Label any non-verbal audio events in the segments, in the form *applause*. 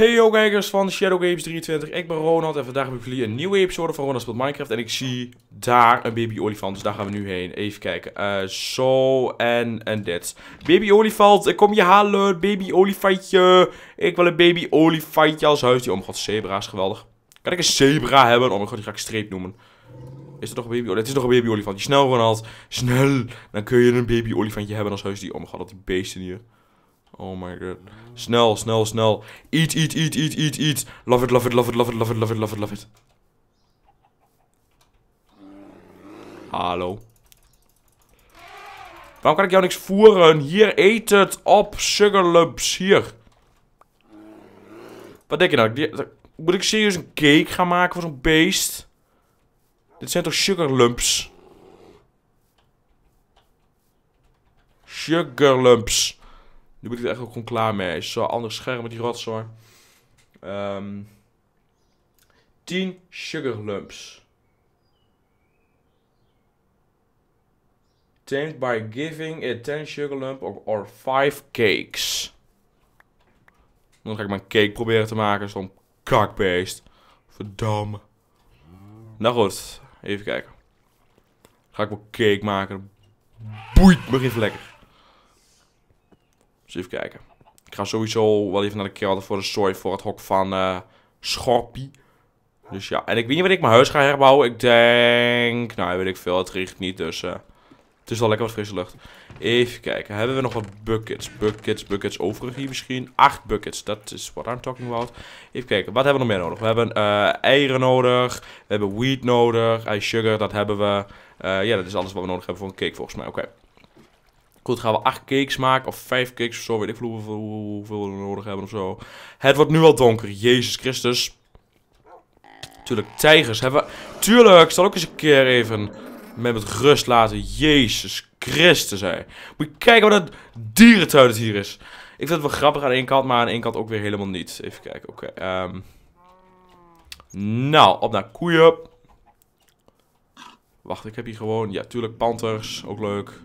Hey yo kijkers van Shadow Games 23, ik ben Ronald en vandaag ik jullie een nieuwe episode van Ronald speelt Minecraft en ik zie daar een baby olifant, dus daar gaan we nu heen. Even kijken, eh, zo en en dit. Baby olifant, ik eh, kom je halen, baby olifantje. Ik wil een baby olifantje als huisdier. Oh mijn god, zebra is geweldig. Kan ik een zebra hebben? Oh mijn god, die ga ik streep noemen. Is er toch een baby olifant? Oh, Het is nog een baby olifantje. Snel Ronald, snel. Dan kun je een baby olifantje hebben als huisdier. Oh mijn god, dat die beesten hier. Oh my god. Snel, snel, snel. Eat, eat, eat, eat, eat, eat. Love it, love it, love it, love it, love it, love it, love it, love it. Hallo. Waarom kan ik jou niks voeren? Hier, eet het op, sugarlubs. Hier. Wat denk je nou? moet ik serieus een cake gaan maken voor zo'n beest? Dit zijn toch sugarlumps? Sugarlumps. Nu ben ik er echt ook gewoon klaar mee. Is zo anders scherm met die rotzooi. Um, ehm, 10 sugar lumps. Tamed by giving a 10 sugar lump or, 5 cakes. Dan ga ik mijn cake proberen te maken. Zo'n kakbeest. verdomme. Nou goed, even kijken. Ga ik mijn cake maken. Boeit me lekker. Dus even kijken. Ik ga sowieso wel even naar de kelder voor de sooi voor het hok van uh, eh, Schorpie. Dus ja, en ik weet niet wat ik mijn huis ga herbouwen. Ik denk, nou weet ik veel, het regent niet, dus eh, het is wel lekker wat frisse lucht. Even kijken, hebben we nog wat buckets? Buckets, buckets Overige hier misschien? Acht buckets, dat is what I'm talking about. Even kijken, wat hebben we nog meer nodig? We hebben eh, eieren nodig, we hebben wheat nodig, Ice sugar, dat hebben we. ja, dat is alles wat we nodig hebben voor een cake volgens mij, oké. Goed, gaan we acht cakes maken of vijf cakes of zo. Weet ik veel hoeveel, hoeveel we nodig hebben of zo. Het wordt nu al donker. Jezus Christus. Tuurlijk, tijgers hebben we... Tuurlijk, zal ook eens een keer even met rust laten. Jezus Christus, hè. Moet je kijken wat een dierentuin het hier is. Ik vind het wel grappig aan één kant, maar aan één kant ook weer helemaal niet. Even kijken, oké. Ehm. Nou, op naar koeien. Wacht, ik heb hier gewoon... Ja, tuurlijk, panters. Ook leuk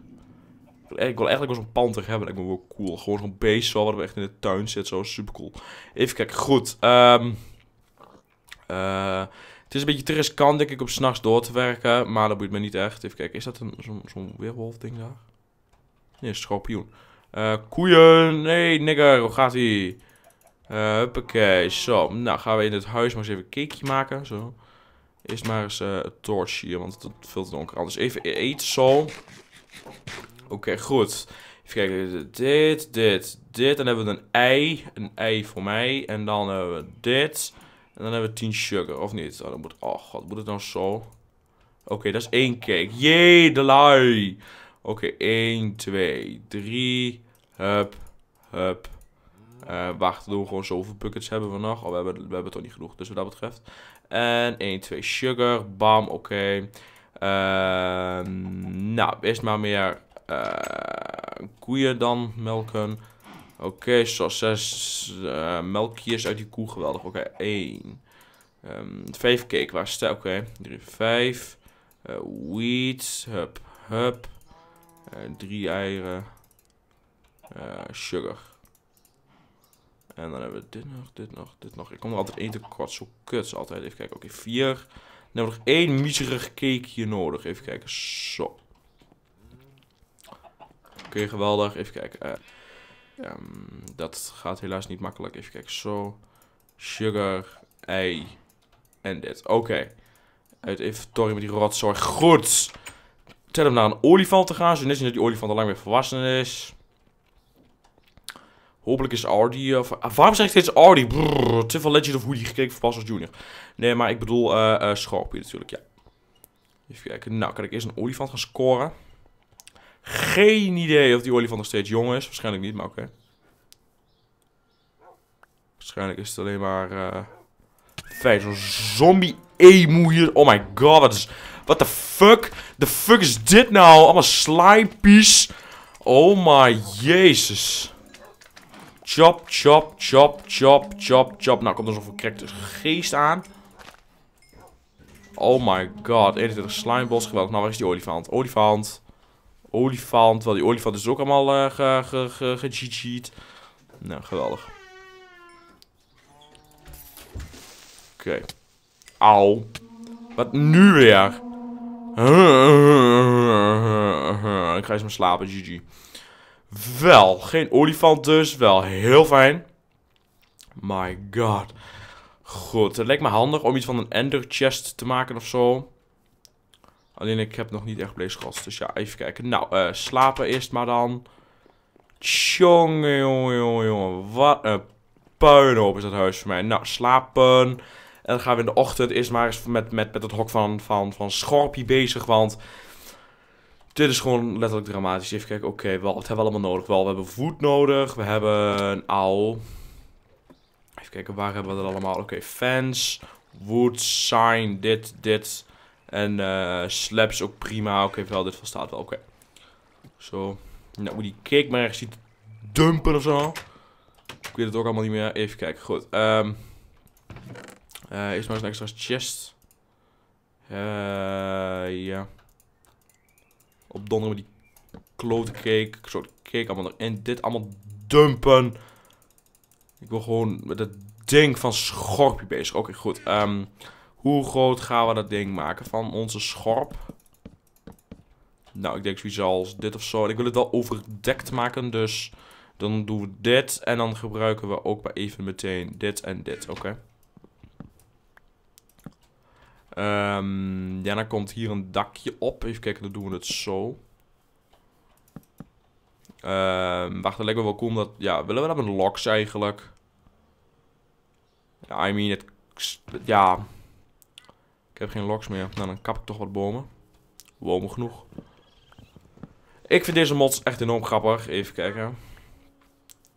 ik wil eigenlijk wel zo'n panter hebben. Ik me wel cool. Gewoon zo'n beest zo, wat we echt in de tuin zit. Zo super cool. Even kijken. Goed. Ehm, eh, het is een beetje te riskant, denk ik, om s'nachts door te werken. Maar dat boeit me niet echt. Even kijken. Is dat zo'n zo weerwolf ding daar? Nee, schorpioen. Uh, koeien. Nee, nigger. Hoe gaat ie? Uh, Zo. Nou, gaan we in het huis maar eens even een cakeje maken. Zo. Eerst maar eens een torch hier, want het vult het donker. Alles even eten zo. Oké, goed. Even kijken. Dit, dit, dit. dan hebben we een ei. Een ei voor mij. En dan hebben we dit. En dan hebben we 10 sugar, of niet? Oh, dat moet... Oh, god. Moet het dan nou zo? Oké, dat is één cake. Jee, de lui. Oké, 1, 2, 3. Hup, hup. Uh, wacht, doen we gewoon zoveel buckets hebben we nog. Oh, we hebben, we hebben toch niet genoeg, dus wat dat betreft. En 1, 2, sugar. Bam, oké. Okay. Ehm, nou, eerst maar meer eh, koeien dan melken. Oké, zo zes eh, melkjes uit die koe. Geweldig. Oké, één. Um, ehm, vijf cake, waar staat? Oké, okay. drie, vijf. Uh, wheat, hup, hup. Uh, drie eieren. sugar. En dan hebben we dit nog, dit nog, dit nog. Ik kom er altijd één tekort, zo kut altijd. Even kijken, oké, vier. Dan hebben we nog één miserig cakeje nodig. Even kijken, zo. Oké, geweldig. Even kijken. Eh, ehm, dat gaat helaas niet makkelijk. Even kijken. Zo. Sugar. Ei. En dit. Oké. Uit inventory met die rotzooi. Goed. Tel hem naar een olifant te gaan. Zo net dat die olifant al lang weer volwassen is. Hopelijk is Ardy... Eh, ah, waarom zeg ik steeds Ardy? te veel Legend of Hoodie gekeken voor pas als junior. Nee, maar ik bedoel uh, uh, natuurlijk, ja. Even kijken. Nou, kan ik eerst een olifant gaan scoren. Geen idee of die olifant nog steeds jong is. Waarschijnlijk niet, maar oké. Waarschijnlijk is het alleen maar... Uh, eh, fijn, zo'n zombie emu hier. Oh my god, wat is... What the fuck? The fuck is dit nou? Allemaal slime Oh my jezus. Chop, chop, chop, chop, chop, chop. Nou, komt er zo'n verkrekte geest aan. Oh my god, 21 slimeballs, geweldig. Nou, waar is die olifant? Olifant olifant. Wel, die olifant is ook allemaal uh, ge, ge, Nou, geweldig. Oké. Okay. Wat nu weer? *laughs* Ik ga eens maar slapen, GG. Wel, geen olifant dus. Wel heel fijn. My god. Goed, het lijkt me handig om iets van een ender chest te maken of zo. Alleen ik heb nog niet echt blaze Dus ja, even kijken. Nou, eh, slapen eerst maar dan. Tjonge, jonge jonge jonge. Wat een puinhoop is dat huis voor mij. Nou, slapen. En dan gaan we in de ochtend eerst maar eens met, met, met het hok van, van, van Schorpie bezig. Want dit is gewoon letterlijk dramatisch. Even kijken, oké, okay, wat hebben we allemaal nodig? Wel, we hebben voet nodig. We hebben een ouw. Even kijken, waar hebben we dat allemaal? Oké, fans, wood, sign, dit, dit. En uh, eh, slap is ook prima. Oké, wel, dit volstaat wel. Oké. Zo. Nou, moet die cake maar ergens te dumpen of zo. Ik weet het ook allemaal niet meer. Even kijken. Goed. Um, eerst maar eens een extra chest. Uh, ja. Op donderen met die klote cake. Soort cake allemaal erin. Dit allemaal dumpen. Ik wil gewoon met dat ding van schorpje bezig. Oké, goed. Um, hoe groot gaan we dat ding maken van onze schorp? Nou, ik denk zoiets als dit of zo. Ik wil het wel overdekt maken, dus dan doen we dit. En dan gebruiken we ook maar even meteen dit en dit, oké? Ehm, ja, dan komt hier een dakje op. Even kijken, dan doen we het zo. Ehm, wacht, dat lijkt wel cool. Dat, ja, willen we dat met locks eigenlijk? I mean, het... Ja, ik heb geen locks meer. Nou, dan kap ik toch wat bomen. Bomen genoeg. Ik vind deze mods echt enorm grappig. Even kijken.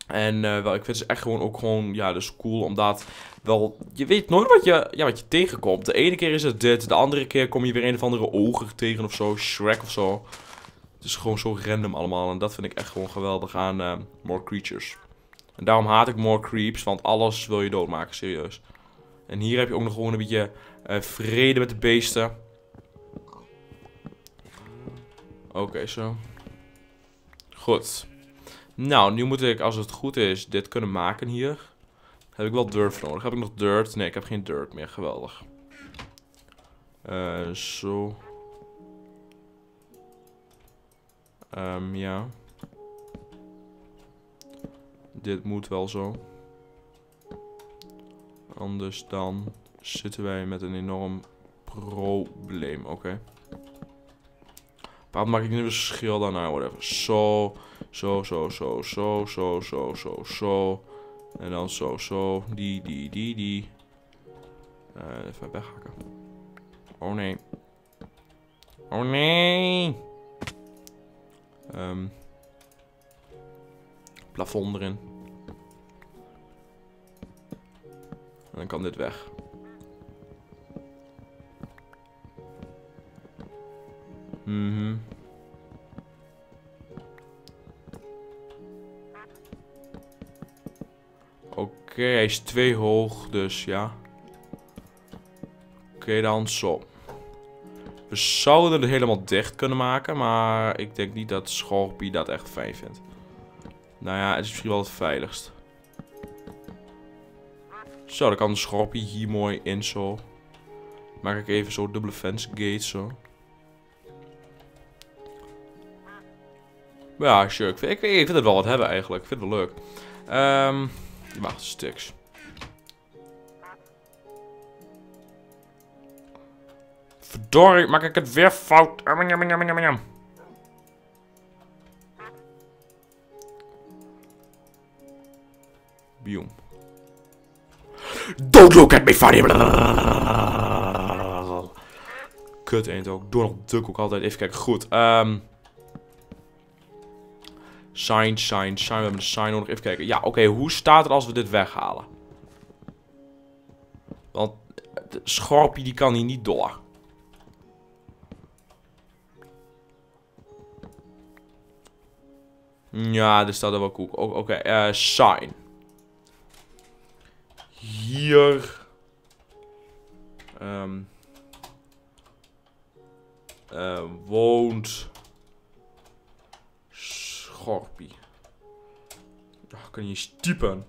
En eh, wel, ik vind ze echt gewoon ook gewoon, ja, dus cool. Omdat, wel, je weet nooit wat je, ja, wat je tegenkomt. De ene keer is het dit, de andere keer kom je weer een of andere ogen tegen of zo. Shrek of zo. Het is gewoon zo random allemaal. En dat vind ik echt gewoon geweldig aan eh, More Creatures. En daarom haat ik More Creeps, want alles wil je doodmaken, serieus. En hier heb je ook nog gewoon een beetje uh, vrede met de beesten. Oké, zo. Goed. Nou, nu moet ik, als het goed is, dit kunnen maken hier. Heb ik wel dirt nodig? Heb ik nog dirt? Nee, ik heb geen dirt meer. Geweldig. Eh, zo. Ehm, ja. Dit moet wel zo. Anders dan zitten wij met een enorm probleem, oké? Okay? Waarom maak ik nu een verschil daarna, whatever. Zo, zo, zo, zo, zo, zo, zo, zo, zo. En dan zo, zo, die, die, die, die. Eh, even weghakken. Oh nee. Oh nee! Ehm. plafond erin. En dan kan dit weg. Mhm. Oké, hij is twee hoog, dus ja. Oké, dan zo. We zouden het helemaal dicht kunnen maken, maar ik denk niet dat Schorpie dat echt fijn vindt. Nou ja, het is misschien wel het veiligst. Zo, dan kan de Schorpie hier mooi in zo. Maak ik even zo dubbele fence gate zo. ja, sure. Ik vind, het wel wat hebben eigenlijk. Ik vind het wel leuk. Um, ehm, wacht, sticks. Verdorie, maak ik het weer fout. Boom. Don't look at me funny. Kut eend ook. Door nog duk ook altijd. Even kijken. Goed. Um, Sign, sign, sign. We hebben een sign nodig. Even kijken. Ja, oké. Hoe staat het als we dit weghalen? Want Schorpie die kan hier niet door. Ja, dit staat er wel koek. Oké, eh uh, sign. Hier. Um, woont. Scorpie. Ach, kan je typen.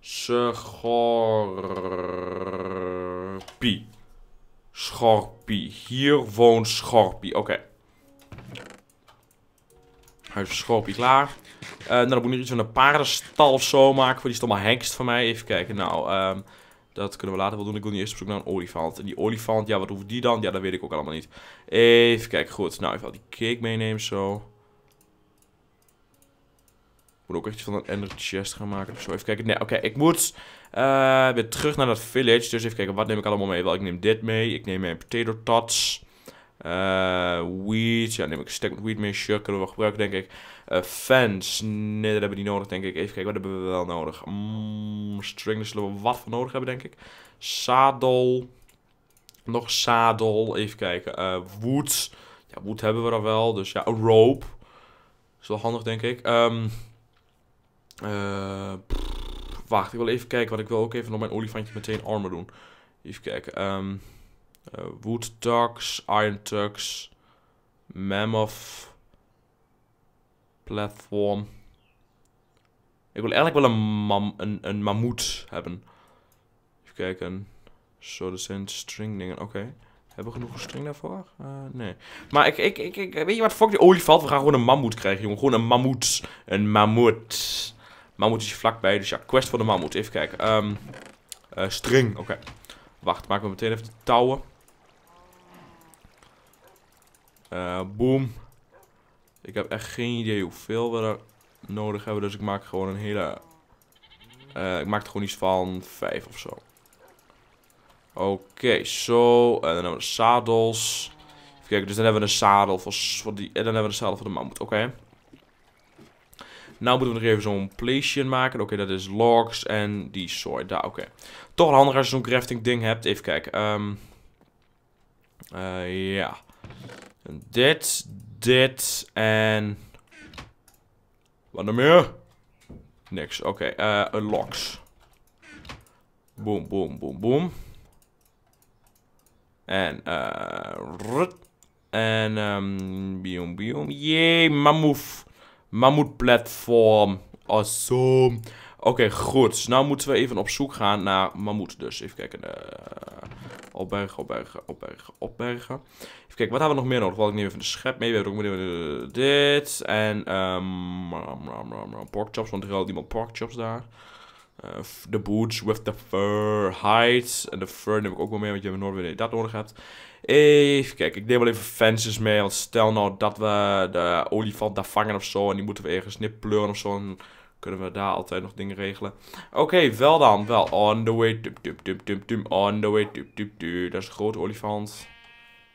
Schorpie. Schorpie. Hier woont Schorpie. Oké. Okay. Huis Schorpie klaar. Eh, nou, dan moet ik iets van een paardenstal of zo maken. Voor die stomme maar hengst van mij. Even kijken. Nou, ehm, dat kunnen we later wel doen. Ik wil nu eerst op zoek naar een olifant. En die olifant, ja, wat hoeft die dan? Ja, dat weet ik ook allemaal niet. Even kijken. Goed. Nou, even al die cake meenemen zo moet ook echt van een ender chest gaan maken zo. Even kijken. Nee, oké. ik moet eh, weer terug naar dat village. Dus even kijken, wat neem ik allemaal mee? Wel, ik neem dit mee. Ik neem mijn potato tots. Uh, weed. Ja, neem ik een stack met weed mee. Sure, kunnen we wel gebruiken, denk ik. Eh, fans. Nee, dat hebben we niet nodig, denk ik. Even kijken, wat hebben we wel nodig? Mm, string, daar zullen we wat van nodig hebben, denk ik. Zadel. Nog zadel. Even kijken. Uh, wood. Ja, wood hebben we dan wel. Dus ja, een rope. is wel handig, denk ik. Ehm, uh, wacht, ik wil even kijken. Wat ik wil ook even nog mijn olifantje meteen armen doen. Even kijken. Um, wood Ducks, Iron Ducks, Mammoth, Platform. Ik wil eigenlijk wel een, mam, een, een mammoet hebben. Even kijken. Zo, dat zijn dingen. Oké. Hebben we genoeg string daarvoor? Eh, nee. Maar ik, ik, ik, ik, weet je wat, fuck die olifant. We gaan gewoon een mammoet krijgen, jongen. Gewoon een mammoet. Een mammoet. Mammoet is dus vlakbij, dus ja, quest voor de mammoet. Even kijken. Ehm, eh, string, oké. Wacht, maken we meteen even de touwen. Eh, boom. Ik heb echt geen idee hoeveel we er nodig hebben, dus ik maak gewoon een hele... Eh, ik maak er gewoon iets van vijf of zo. Oké, zo. En dan hebben we de zadels. Even kijken, dus dan hebben we een zadel voor, voor die... En dan hebben we de zadel voor de mammoet, oké. Nou moeten we nog even zo'n playstation maken. Oké, dat is logs en die soort. Daar, oké. Toch wel handig als je zo'n crafting ding hebt. Even kijken. Ehm, eh, ja. Dit, dit en... Wat er meer? Niks, oké. Okay. Eh, logs. Boom, boom, boom, boom. En, eh. en, um, ehm, biom, biom. Jee, mammoef. Mammoet-platform. Awesome. Oké, goed. Dus nou moeten we even op zoek gaan naar mammoet. Dus even kijken. Uh, opbergen, opbergen, opbergen, opbergen. Even kijken, wat hebben we nog meer nodig? Wat ik neem even de schep mee. We hebben ook meer dit. En ehm, porkchops, want er had iemand porkchops daar. Eh, de boots with the fur hides. En de fur neem ik ook wel mee, want je hebt nooit weer dat nodig hebt. Even kijken, ik neem wel even fences mee. Want stel nou dat we de olifant daar vangen of zo. En die moeten we ergens nippleuren of zo. Dan kunnen we daar altijd nog dingen regelen. Oké, wel dan. Wel. On the way. On the way. Dat is een grote olifant.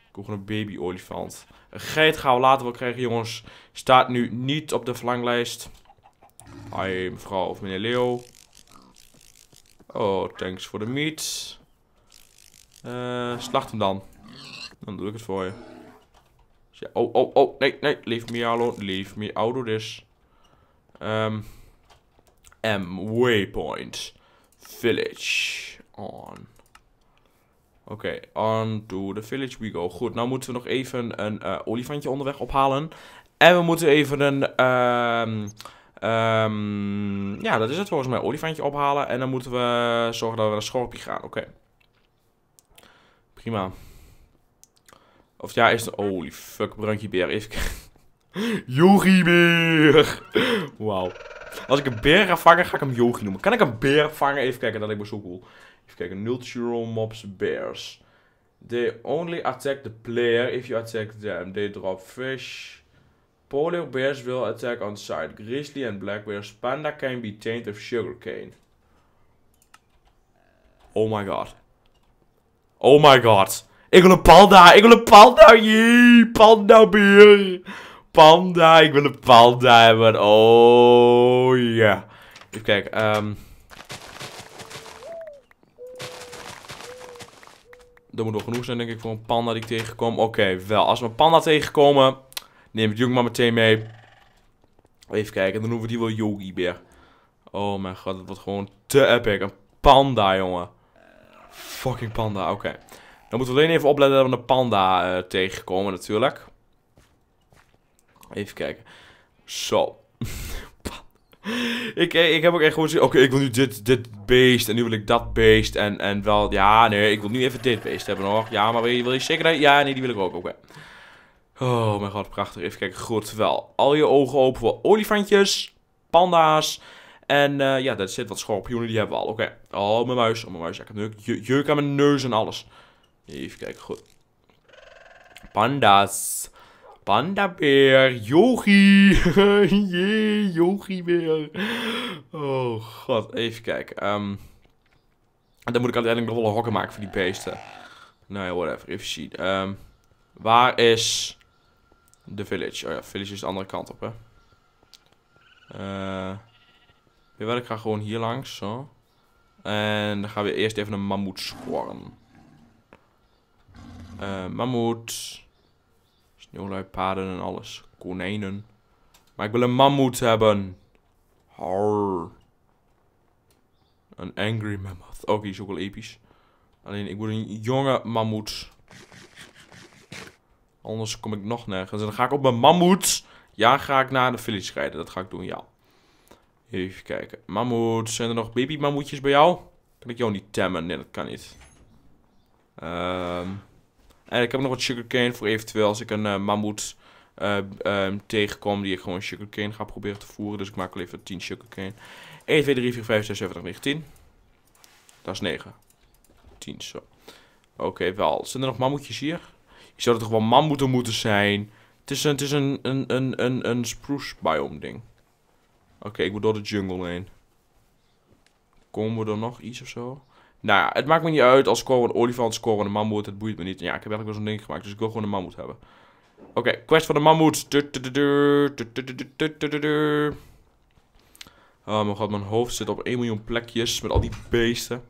Ik een baby olifant. Een geit gaan we later wel krijgen, jongens. Staat nu niet op de verlanglijst. Hi, mevrouw of meneer Leo. Oh, thanks voor de meat. Uh, slacht hem dan. Dan doe ik het voor je. oh, oh, oh. Nee, nee. Leave me alone. Leave me out of this. Um, M waypoint. Village. On. Oké, on to the village we go. Goed, nou moeten we nog even een eh, olifantje onderweg ophalen. En we moeten even een... Um, ja, dat is het volgens mij. Olifantje ophalen. En dan moeten we zorgen dat we naar schorpje gaan. Oké. Prima. Of ja, een Holy fuck, brandje Even Yogibeer! Wauw. Als ik een beer ga vangen, ga ik hem Yogi noemen. Kan ik een beer vangen? Even kijken, dat lijkt me zo cool. Even kijken, Neutral Mobs Bears. They only attack the player if you attack them. They drop fish. Polar bears will attack on sight. Grizzly and black bears. Panda can be tainted with sugarcane. Oh my god. Oh my god. Ik wil een panda. Ik wil een panda. Jee, panda beer. Panda. Ik wil een panda hebben. Oh, ja. Even kijken. Um... Dat moet nog genoeg zijn, denk ik, voor een panda die ik tegenkom. Oké, wel. Als we een panda tegenkomen, neem ik jongen maar meteen mee. Even kijken, dan hoeven we die wel Yogi beer. Oh mijn god, dat wordt gewoon te epic. Een panda, jongen. Fucking panda, oké. Dan moeten we alleen even opletten dat we een panda eh, tegenkomen natuurlijk. Even kijken. Zo. *laughs* ik, eh, ik heb ook echt gewoon zoiets. Oké, ik wil nu dit, dit beest. En nu wil ik dat beest. En, en wel... Ja, nee. Ik wil nu even dit beest hebben hoor. Ja, maar wil je, zeker? Ja, nee. Die wil ik ook. Oké. Oh, mijn god. Prachtig. Even kijken. Goed. Wel. Al je ogen open voor olifantjes. Panda's. En eh, ja, dat zit wat schorpioenen. Die hebben we al. Oké. Oh, mijn muis. Oh, mijn muis. ik heb nu jeuk aan mijn neus en alles. Even kijken, goed. Panda's. Pandabeer. Yogi. *laughs* Jee, yogibeer. Oh, god. Even kijken. Um, dan moet ik uiteindelijk nog wel een hokken maken voor die beesten. Nou ja, whatever. Even zien. Ehm, waar is de village? Oh ja, village is de andere kant op, hè. Uh, ik ga gewoon hier langs, zo. En dan gaan we eerst even een mammoet scoren. Uh, mammoet. Sneeuwluipaarden en alles. Konijnen. Maar ik wil een mammoet hebben. Har. Een angry mammoth. Oké, okay, is ook wel episch. Alleen, ik wil een jonge mammoet. Anders kom ik nog nergens. En dan ga ik op mijn mammoet. Ja, ga ik naar de village rijden. Dat ga ik doen, ja. Even kijken. Mammoet. Zijn er nog baby mammoetjes bij jou? Kan ik jou niet temmen? Nee, dat kan niet. Ehm... En ik heb nog wat sugarcane voor eventueel als ik een uh, mammoet uh, um, tegenkom die ik gewoon sugarcane ga proberen te voeren. Dus ik maak al even 10 sugarcane. 1, 2, 3, 4, 5, 6, 7, 8, 9, 10. Dat is 9. 10, zo. Oké, wel. Zijn er nog mammoetjes hier? Je zou er toch wel mammoeten moeten zijn? Het is een, het is een, een, een, een, een spruce biome ding. Oké, ik moet door de jungle heen. Komen we er nog iets of zo? Nou ja, het maakt me niet uit als gewoon een olifant, scoren een mammoet. Het boeit me niet. Ja, ik heb eigenlijk wel zo'n ding gemaakt, dus ik wil gewoon een mammoet hebben. Oké, quest van de mammoet. Oh mijn god, mijn hoofd zit op 1 miljoen plekjes met al die beesten.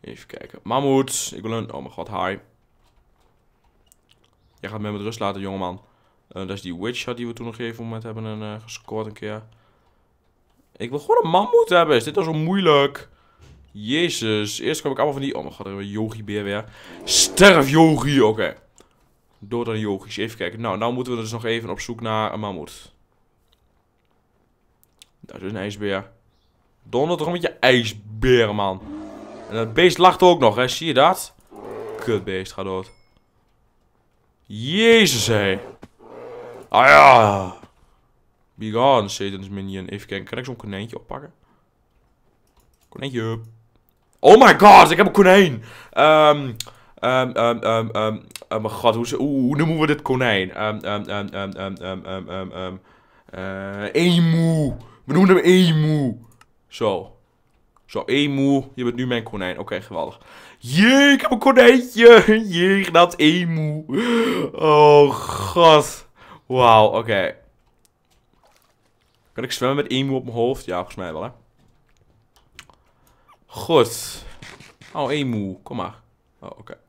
Even kijken. Mammoet, ik wil een... Oh mijn god, hi. Jij gaat mij met rust laten, jongeman. dat is die witch die we toen nog even moment hebben en, gescoord een keer. Ik wil gewoon een mammoet hebben. Is dit al zo moeilijk? Jezus. Eerst kwam ik allemaal van die... Oh mijn god, er een yogi beer weer. Sterf yogi. Oké. Okay. Door dan yogis. Even kijken. Nou, nou moeten we dus nog even op zoek naar een mammoet. Daar is dus een ijsbeer. Donder toch met je ijsbeer, man. En dat beest lacht ook nog, hè. Zie je dat? Kutbeest, ga dood. Jezus, hé. Ah ja. Be gone, Satan's minion. Even kijken, kan ik zo'n konijntje oppakken? Konijntje. Oh my god, ik heb een konijn. Um, um, um, um, oh mijn god, hoe, hoe, noemen we dit konijn? Ehm ehm ehm ehm ehm ehm ehm ehm emu. We noemen hem emu. Zo. Zo, emu. Je bent nu mijn konijn. Oké, geweldig. Jee, ik heb een konijntje. Jee, dat emu. Oh, god. Wauw, oké. Kan ik zwemmen met emu op mijn hoofd? Ja, volgens mij wel, hè. Goed. Oh, emu. Kom maar. Oh, oké.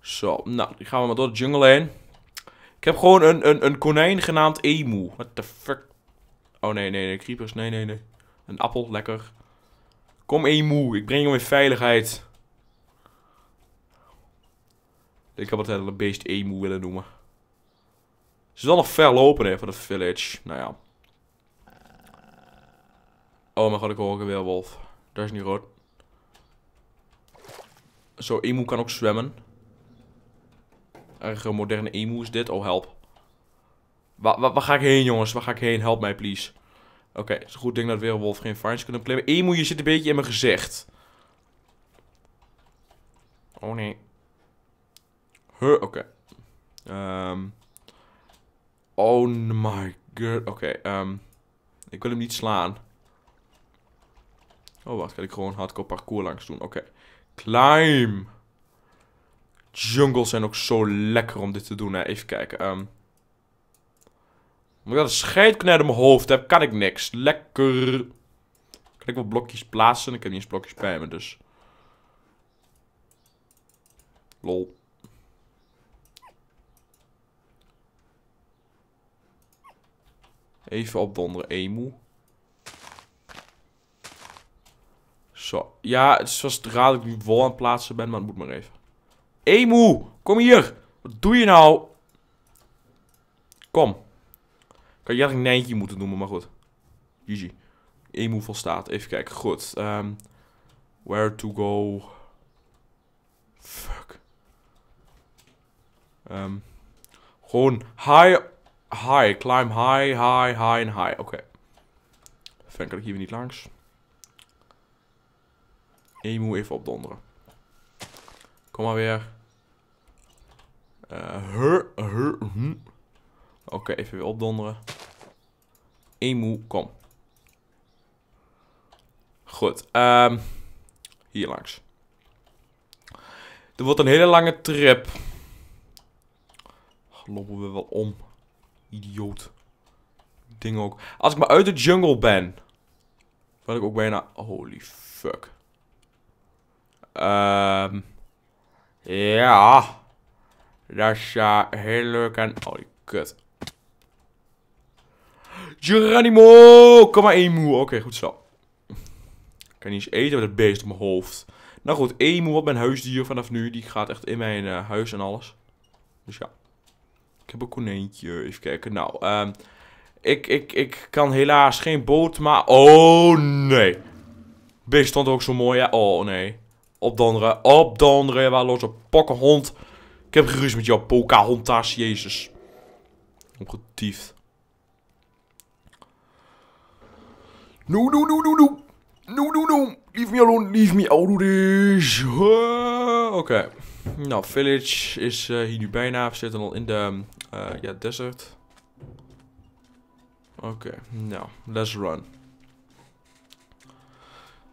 Zo, nou, die gaan we maar door de jungle heen. Ik heb gewoon een, een, een konijn genaamd emu. What the fuck? Oh, nee, nee, nee. Creepers, nee, nee, nee. Een appel, lekker. Kom, emu. Ik breng hem in veiligheid. Ik heb het een beest emu willen noemen. Ze zal nog ver lopen, hè, van de village. Nou ja. Oh mijn god, ik hoor een weerwolf. Dat is niet rood. Zo, emu kan ook zwemmen. Erg eh, moderne emu is dit. Oh, help. Waar, waar, ga ik heen, jongens? Waar ga ik heen? Help mij, please. Oké, okay, het is een goed ding dat wolf geen fines kunnen claimen. Emu, je zit een beetje in mijn gezicht. Oh, nee. Huh, oké. Ehm. oh my god. Oké, ehm. ik wil hem niet slaan. Oh, wacht. Kan ik gewoon hardcore parcours langs doen? Oké. Climb. Jungles zijn ook zo lekker om dit te doen. Even kijken. Um, ehm. omdat oh ik een scheidknet in mijn hoofd heb, kan ik niks. Lekker. Kan ik wat blokjes plaatsen? Ik heb niet eens blokjes bij me, dus... Lol. Even opdonderen, emu. Zo. Ja, het is wel raar dat ik nu vol aan het plaatsen ben, maar het moet maar even. Emu, kom hier. Wat doe je nou? Kom. Ik had je eigenlijk Nijntje moeten noemen, maar goed. GG. Emu volstaat. Even kijken. Goed. Ehm, where to go? Fuck. Ehm, gewoon high, high. Climb high, high, high en high. Oké. Okay. ik hier weer niet langs emu even opdonderen. Kom maar weer. Uh, Oké, even weer opdonderen. Emu, kom. Goed, um, hier langs. Er wordt een hele lange trip. Lopen we wel om. Idioot. Ding ook. Als ik maar uit de jungle ben. Wat ik ook bijna... Holy fuck. Um, ja. is ja eh, heel leuk en Oh, die kut. Geronimo! Kom maar, Emu. Oké, goed zo. Ik kan niet eens eten met het beest op mijn hoofd. Nou goed, Emu, wat mijn huisdier vanaf nu. Die gaat echt in mijn eh, huis en alles. Dus ja. Ik heb een konijntje. Even kijken. Nou, um, ik, ik, ik kan helaas geen boot maar Oh, nee. Beest stond ook zo mooi. Ja. Oh, nee. Opdonderen, opdonderen, waar losse hond. Ik heb gerust met jou, Pocahontas, jezus. Opgetiefd. No, no, no, no, no. No, no, no. Leave me alone, leave me out of this. Oké. Nou, Village is eh, hier nu bijna. We zitten al in de eh, ja, desert. Oké, nou, let's run.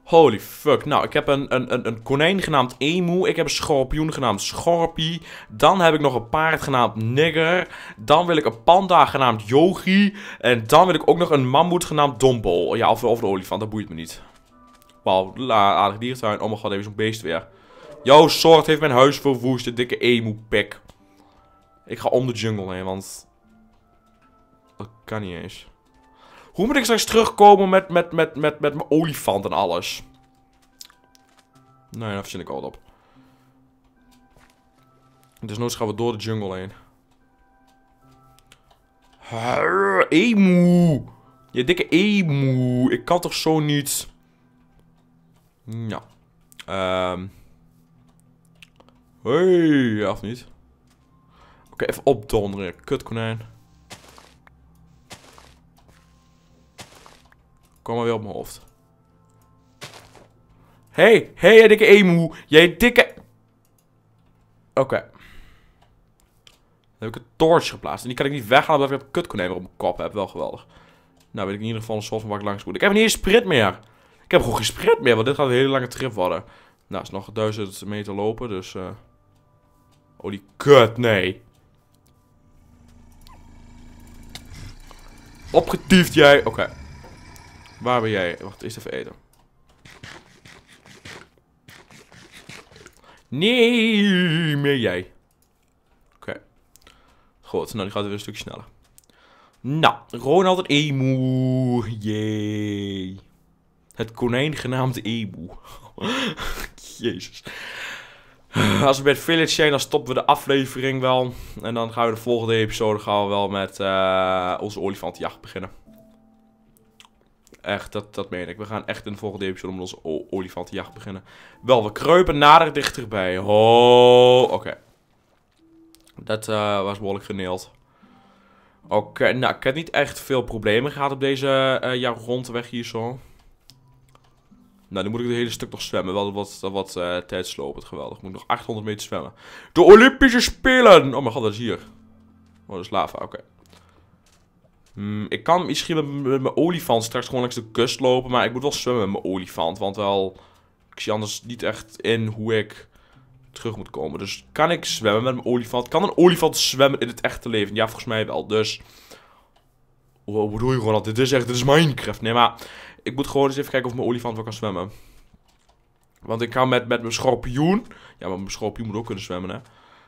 Holy fuck. Nou, ik heb een, een, een, een konijn genaamd Emu. Ik heb een schorpioen genaamd Scorpie. Dan heb ik nog een paard genaamd Nigger. Dan wil ik een panda genaamd Yogi. En dan wil ik ook nog een mammoet genaamd Dombol. Ja, of, of een olifant, dat boeit me niet. Wauw, aardig diertuin. Oh mijn god, even zo'n beest weer. Jouw soort heeft mijn huis verwoest, de dikke Emu-pik. Ik ga om de jungle heen, want... Dat kan niet eens. Hoe moet ik straks terugkomen met, met, met, met, met mijn olifant en alles? Nee, daar vind ik al op. Dus nu gaan we door de jungle heen. emu. Je dikke emu. Ik kan toch zo niet... Nou. Um. Hey, of niet? Oké, even opdonderen. Kut konijn. Kom maar weer op mijn hoofd. Hé, hey, hé, hey, jij dikke emu. Jij dikke... Oké. Dan heb ik een torch geplaatst. En die kan ik niet weghalen omdat ik een kutkonemer op mijn kop heb. Wel geweldig. Nou, weet ik in ieder geval een soort van waar ik langs moet. Ik heb niet eens sprint meer. Ik heb gewoon geen sprit meer, want dit gaat een hele lange trip worden. Nou, het is nog 1000 meter lopen, dus... Uh... Oh, die kut, nee. Opgetiefd jij. Oké. Waar ben jij? Wacht, eerst even eten. Nee, meer jij. Oké. Goed, nou die gaat weer een stukje sneller. Nou, Ronald altijd Emu. Jee. Het konijn genaamd Emu. *laughs* Jezus. Als we bij het village zijn, dan stoppen we de aflevering wel. En dan gaan we de volgende episode gaan we wel met uh, onze olifantjacht beginnen. Echt, dat, dat meen ik. We gaan echt in de volgende episode om onze olifantenjacht beginnen. Wel, we kruipen nader dichterbij. Oh, oké. Dat uh, was behoorlijk geneeld. Oké, nou, ik heb niet echt veel problemen gehad op deze uh, eh, rondweg hier zo. Nou, nu moet ik het hele stuk nog zwemmen. Wel wat, wat uh, eh, tijdslopend, geweldig. Ik moet nog 800 meter zwemmen. De Olympische Spelen! Oh mijn god, dat is hier. Oh, dat is lava, oké. Hmm, ik kan misschien met, mijn olifant straks gewoon langs de kust lopen. Maar ik moet wel zwemmen met mijn olifant. Want wel, ik zie anders niet echt in hoe ik terug moet komen. Dus kan ik zwemmen met mijn olifant? Kan een olifant zwemmen in het echte leven? Ja, volgens mij wel. Dus... wat bedoel je gewoon Dit is echt, dit is Minecraft. Nee, maar ik moet gewoon eens even kijken of mijn olifant wel kan zwemmen. Want ik kan met, met mijn schorpioen... Ja, maar mijn schorpioen moet ook kunnen zwemmen, hè.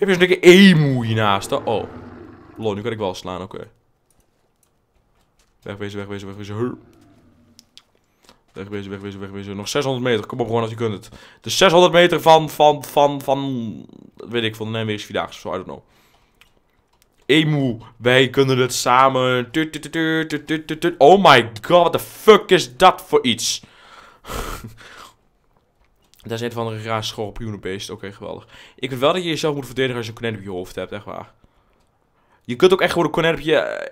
Heb je zo'n dikke emu hiernaast? Oh. Lol, nu kan ik wel slaan, oké. Wegwezen, wegwezen, wegwezen. Hup. Wegwezen, wegwezen, wegwezen. Nog 600 meter. Kom op gewoon als je kunt het. De 600 meter van, van, van, van... Weet ik, van de NW's Vierdaagse zo. I don't know. Emu, wij kunnen het samen. Oh my god, what the fuck is dat voor iets? *laughs* Daar zit van een raar schorpioenenbeest. Oké, geweldig. Ik vind wel dat je jezelf moet verdedigen als je een konijn op je hoofd hebt, echt waar. Je kunt ook echt gewoon een konijn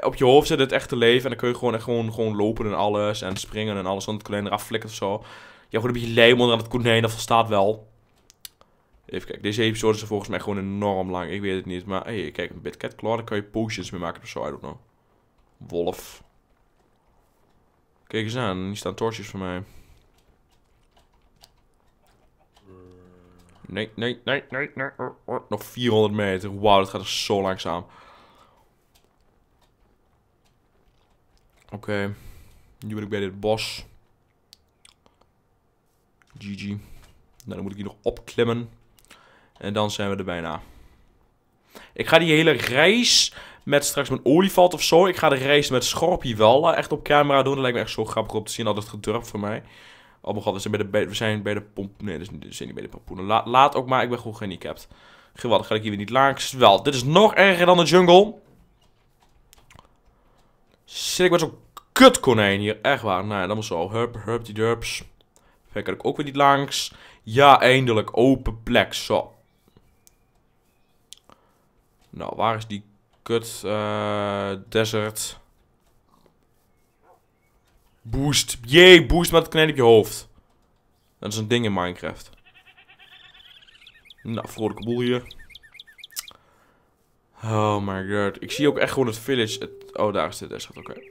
op je, hoofd zetten, het echte leven. En dan kun je gewoon, echt gewoon, gewoon lopen en alles. En springen en alles. Want het konijn eraf flikkert of zo. Ja, gewoon een beetje lijm onder aan het konijn. Dat volstaat wel. Even kijken. Deze episode is volgens mij gewoon enorm lang. Ik weet het niet. Maar hey, kijk, een Bitcat klaar. Daar kan je potions mee maken of zo. I don't know. Wolf. Kijk eens aan. Hier staan torches voor mij. Nee, nee, nee, nee, nee. Oh, oh. Nog 400 meter. Wauw, dat gaat er zo langzaam. Oké. Nu ben ik bij dit bos. GG. Nou, dan moet ik hier nog opklimmen. En dan zijn we er bijna. Ik ga die hele reis met straks mijn olifant of zo. Ik ga de reis met Schorpie wel eh, echt op camera doen. Dat lijkt me echt zo grappig om te zien. Altijd gedurfd voor mij. Oh mijn god, we zijn bij de, we zijn bij de pomp... Nee, dus, we zijn niet bij de pompoenen. laat ook maar, ik ben gewoon gehandicapt. Geweldig, ga ik hier weer niet langs. Wel, dit is nog erger dan de jungle. Zit ik met zo'n kut konijn hier. Echt waar. Nee, nou dan moet zo. Hup, hup, die derps. Verder ik ook weer niet langs. Ja, eindelijk. Open plek. Zo. Nou, waar is die kut uh, desert? Boost. Jee, boost, met het knijden je hoofd. Dat is een ding in Minecraft. Nou, vrolijke boel hier. Oh my god. Ik zie ook echt gewoon het village. Het... Oh, daar is de desktop. Oké. Okay.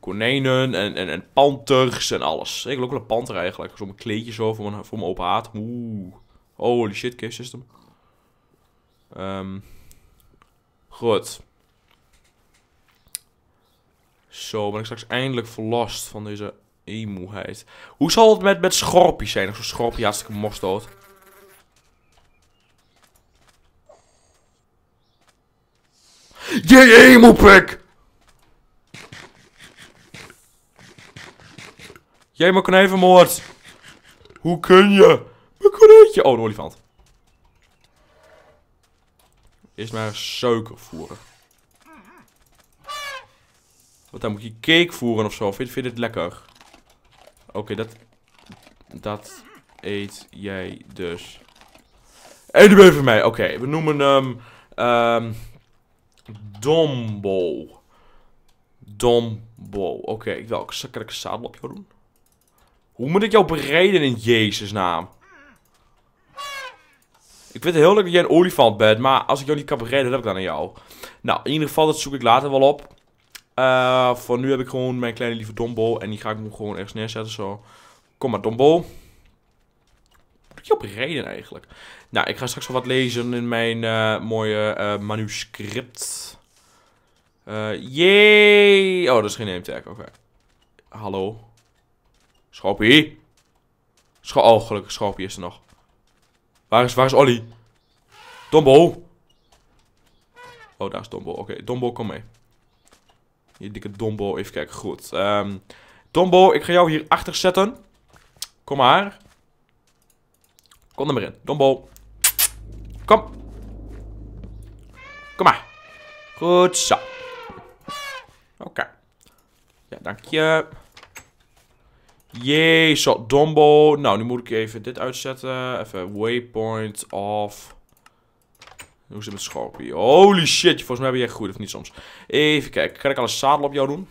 Konijnen en, en, en panters en alles. Ik wil ook wel een panter eigenlijk. Zo'n kleedje zo voor mijn, voor mijn open haat. Oeh. Holy shit, cave system. Um. goed zo ben ik straks eindelijk verlost van deze emoheid. Hoe zal het met, met schorpjes zijn? Of zo'n schorpje ik mos dood. Je emoepik! Jij even moord. Hoe kun je? Mijn je? Oh, een olifant. is maar suiker voeren. Want dan moet je cake voeren of zo. Vind, je het lekker? Oké, dat... Dat eet jij dus. Eet hem even mij. Oké, we noemen hem... Um, ehm, Dombo. Dombo. Oké, okay, ik wil kan ik een zadel op jou doen? Hoe moet ik jou bereiden in Jezus naam? Ik vind het heel leuk dat jij een olifant bent, maar als ik jou niet kan bereiden, heb ik dan aan jou. Nou, in ieder geval, dat zoek ik later wel op eh voor nu heb ik gewoon mijn kleine lieve Dombo. En die ga ik nu gewoon ergens neerzetten. Zo. Kom maar, Dombo. Moet ik je op eigenlijk? Nou, ik ga straks wel wat lezen in mijn eh, mooie uh, manuscript. Eh, jee! Oh, dat is geen name tag. Oké. Hallo. Schoppie. Scho oh, gelukkig Schoppie is er nog. Waar is, waar is Dombo. Oh, daar is Dombo. Oké, okay. Dombo, kom mee. Je dikke Dombo, even kijken. Goed. Um, Dombo, ik ga jou hier achter zetten. Kom maar. Kom er maar in. Dombo. Kom. Kom maar. Goed zo. Oké. Ja, dank je. Jee, zo, Dombo. Nou, nu moet ik even dit uitzetten. Even waypoint off. Hoe zit het met Scorpio? Holy shit, volgens mij ben echt goed, of niet soms. Even kijken, kan ik al een zadel op jou doen?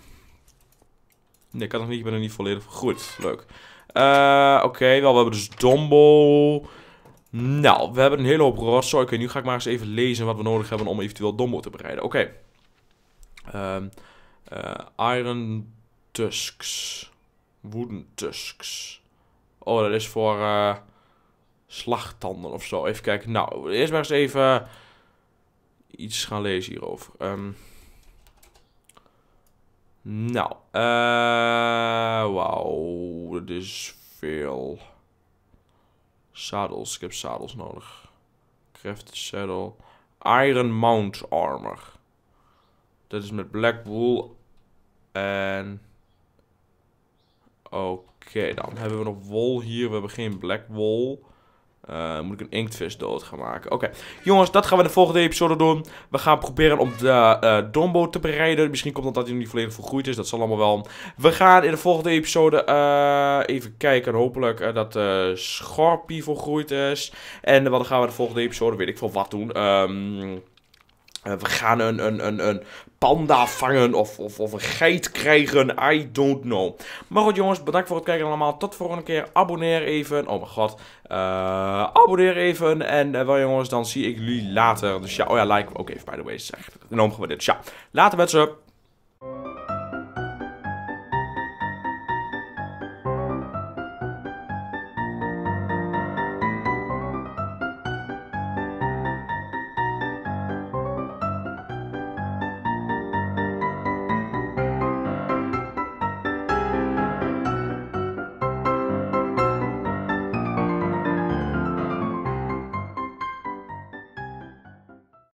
Nee, ik kan nog niet, ik ben er niet volledig Goed, leuk. Eh, oké, wel, we hebben dus Dombo. Nou, we hebben een hele hoop rotzooi. Oké, nu ga ik maar eens even lezen wat we nodig hebben om eventueel Dombo te bereiden. Oké. Ehm, eh, iron Tusks. Wooden Tusks. Oh, dat is voor uh, slagtanden of zo. Even kijken. Nou, eerst maar eens even iets gaan lezen hierover. Um, nou, uh, wauw, dat is veel. Zadels, ik heb zadels nodig. Crafted saddle. Iron Mount Armor. Dat is met Black wool. En... Oké, dan hebben we nog wol hier. We hebben geen Black wool. Eh, moet ik een inktvis dood gaan maken? Oké. Jongens, dat gaan we in de volgende episode doen. We gaan proberen om de uh, Dombo te bereiden. Misschien komt dat dat hij nog niet volledig vergroeid is. Dat zal allemaal wel. We gaan in de volgende episode eh, even kijken. Hopelijk dat de Scorpie volgroeid is. En dan gaan we de volgende episode, weet ik veel wat doen. Ehm, we gaan een, een, een, een panda vangen of, of, of een geit krijgen. I don't know. Maar goed jongens, bedankt voor het kijken allemaal. Tot volgende keer. Abonneer even. Oh mijn god. Eh, abonneer even. En eh, wel jongens, dan zie ik jullie later. Dus ja, oh ja, like ook even by the way. En enorm gewaardeerd. Dus ja, later mensen.